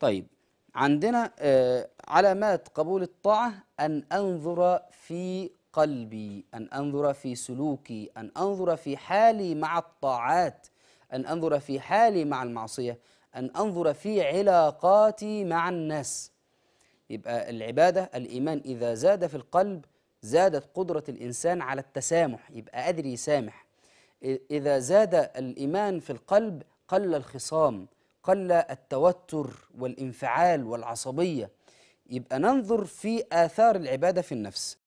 طيب عندنا آه، علامات قبول الطاعة أن أنظر في قلبي أن أنظر في سلوكي أن أنظر في حالي مع الطاعات أن أنظر في حالي مع المعصية أن أنظر في علاقاتي مع الناس يبقى العبادة الإيمان إذا زاد في القلب زادت قدرة الإنسان على التسامح يبقى قادر يسامح إذا زاد الإيمان في القلب قل الخصام قل التوتر والانفعال والعصبية يبقى ننظر في آثار العبادة في النفس